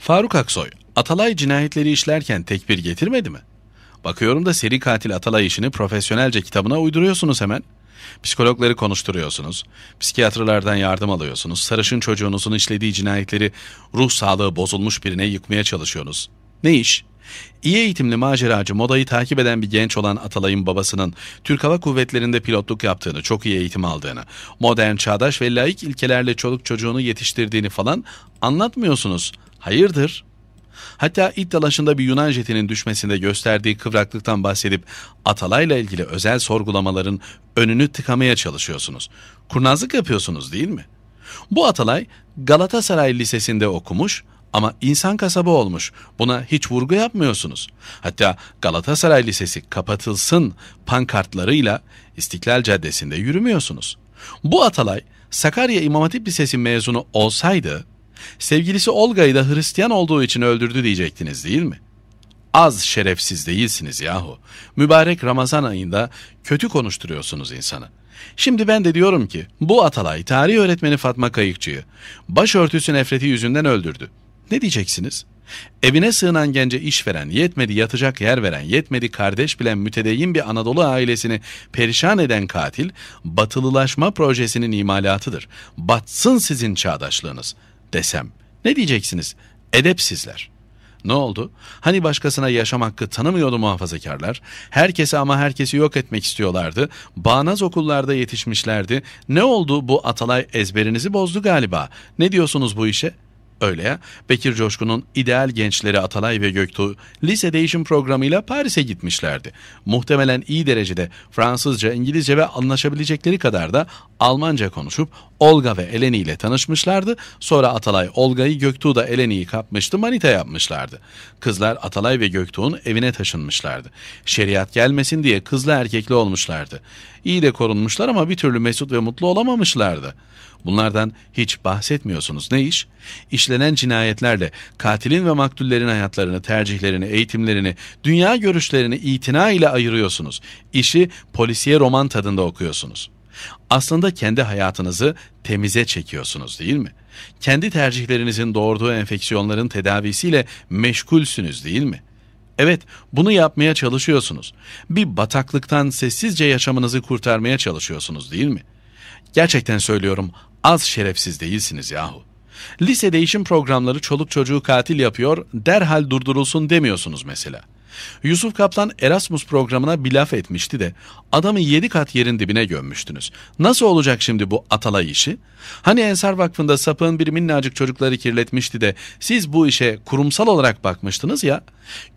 Faruk Aksoy, Atalay cinayetleri işlerken tekbir getirmedi mi? Bakıyorum da seri katil Atalay işini profesyonelce kitabına uyduruyorsunuz hemen. Psikologları konuşturuyorsunuz, psikiyatrlardan yardım alıyorsunuz, sarışın çocuğunuzun işlediği cinayetleri ruh sağlığı bozulmuş birine yıkmaya çalışıyorsunuz. Ne iş? İyi eğitimli maceracı modayı takip eden bir genç olan Atalay'ın babasının Türk Hava Kuvvetleri'nde pilotluk yaptığını, çok iyi eğitim aldığını, modern, çağdaş ve laik ilkelerle çoluk çocuğunu yetiştirdiğini falan anlatmıyorsunuz. Hayırdır? Hatta it dalaşında bir Yunan jetinin düşmesinde gösterdiği kıvraklıktan bahsedip Atalay'la ilgili özel sorgulamaların önünü tıkamaya çalışıyorsunuz. Kurnazlık yapıyorsunuz değil mi? Bu Atalay Galatasaray Lisesi'nde okumuş ama insan kasabı olmuş. Buna hiç vurgu yapmıyorsunuz. Hatta Galatasaray Lisesi kapatılsın pankartlarıyla İstiklal Caddesi'nde yürümüyorsunuz. Bu Atalay Sakarya İmam Hatip Lisesi mezunu olsaydı sevgilisi Olga'yı da Hristiyan olduğu için öldürdü diyecektiniz değil mi? Az şerefsiz değilsiniz yahu. Mübarek Ramazan ayında kötü konuşturuyorsunuz insanı. Şimdi ben de diyorum ki bu Atalay tarih öğretmeni Fatma Kayıkçı'yı başörtüsü nefreti yüzünden öldürdü. Ne diyeceksiniz? Evine sığınan gence iş veren, yetmedi yatacak yer veren, yetmedi kardeş bilen mütedeyyin bir Anadolu ailesini perişan eden katil, batılılaşma projesinin imalatıdır. Batsın sizin çağdaşlığınız desem ne diyeceksiniz? Edepsizler. Ne oldu? Hani başkasına yaşam hakkı tanımıyordu muhafazakarlar. Herkese ama herkesi yok etmek istiyorlardı. Bağnaz okullarda yetişmişlerdi. Ne oldu bu Atalay ezberinizi bozdu galiba. Ne diyorsunuz bu işe?'' Öyle ya. Bekir Coşkun'un ideal gençleri Atalay ve Göktuğ lise değişim programıyla Paris'e gitmişlerdi. Muhtemelen iyi derecede Fransızca, İngilizce ve anlaşabilecekleri kadar da Almanca konuşup Olga ve Eleni ile tanışmışlardı. Sonra Atalay Olga'yı Göktuğ da Eleni'yi kapmıştı manita yapmışlardı. Kızlar Atalay ve Göktuğ'un evine taşınmışlardı. Şeriat gelmesin diye kızla erkekli olmuşlardı. İyi de korunmuşlar ama bir türlü mesut ve mutlu olamamışlardı. Bunlardan hiç bahsetmiyorsunuz. Ne iş? İşlenen cinayetlerle katilin ve maktullerin hayatlarını, tercihlerini, eğitimlerini, dünya görüşlerini itina ile ayırıyorsunuz. İşi polisiye roman tadında okuyorsunuz. Aslında kendi hayatınızı temize çekiyorsunuz değil mi? Kendi tercihlerinizin doğurduğu enfeksiyonların tedavisiyle meşgulsünüz değil mi? Evet, bunu yapmaya çalışıyorsunuz. Bir bataklıktan sessizce yaşamınızı kurtarmaya çalışıyorsunuz değil mi? Gerçekten söylüyorum, Az şerefsiz değilsiniz yahu. Lise değişim programları çoluk çocuğu katil yapıyor, derhal durdurulsun demiyorsunuz mesela.'' Yusuf Kaplan Erasmus programına bir laf etmişti de adamı yedi kat yerin dibine gömmüştünüz. Nasıl olacak şimdi bu atalay işi? Hani Ensar Vakfı'nda sapığın bir minnacık çocukları kirletmişti de siz bu işe kurumsal olarak bakmıştınız ya.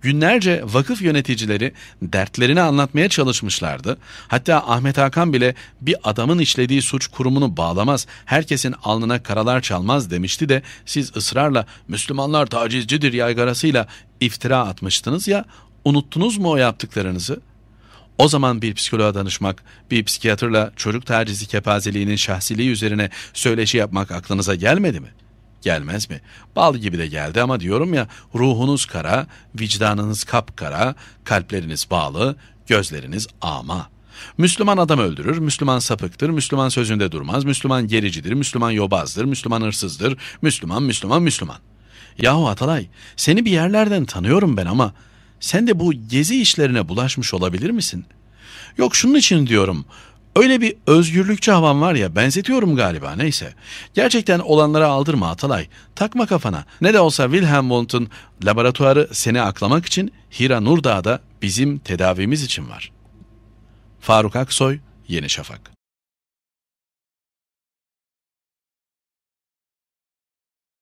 Günlerce vakıf yöneticileri dertlerini anlatmaya çalışmışlardı. Hatta Ahmet Hakan bile bir adamın işlediği suç kurumunu bağlamaz, herkesin alnına karalar çalmaz demişti de siz ısrarla Müslümanlar tacizcidir yaygarasıyla iftira atmıştınız ya Unuttunuz mu o yaptıklarınızı? O zaman bir psikoloğa danışmak, bir psikiyatrla çocuk tacizi kepazeliğinin şahsiliği üzerine söyleşi yapmak aklınıza gelmedi mi? Gelmez mi? Bal gibi de geldi ama diyorum ya ruhunuz kara, vicdanınız kapkara, kalpleriniz bağlı, gözleriniz ama.'' Müslüman adam öldürür, Müslüman sapıktır, Müslüman sözünde durmaz, Müslüman gericidir, Müslüman yobazdır, Müslüman hırsızdır, Müslüman, Müslüman, Müslüman. Yahu Atalay, seni bir yerlerden tanıyorum ben ama sen de bu gezi işlerine bulaşmış olabilir misin? Yok şunun için diyorum. Öyle bir özgürlükçü havan var ya benzetiyorum galiba neyse. Gerçekten olanlara aldırma Atalay. Takma kafana. Ne de olsa Wilhelm Wundt'un laboratuvarı seni aklamak için Hira Nurdağ'da bizim tedavimiz için var. Faruk Aksoy, Yeni Şafak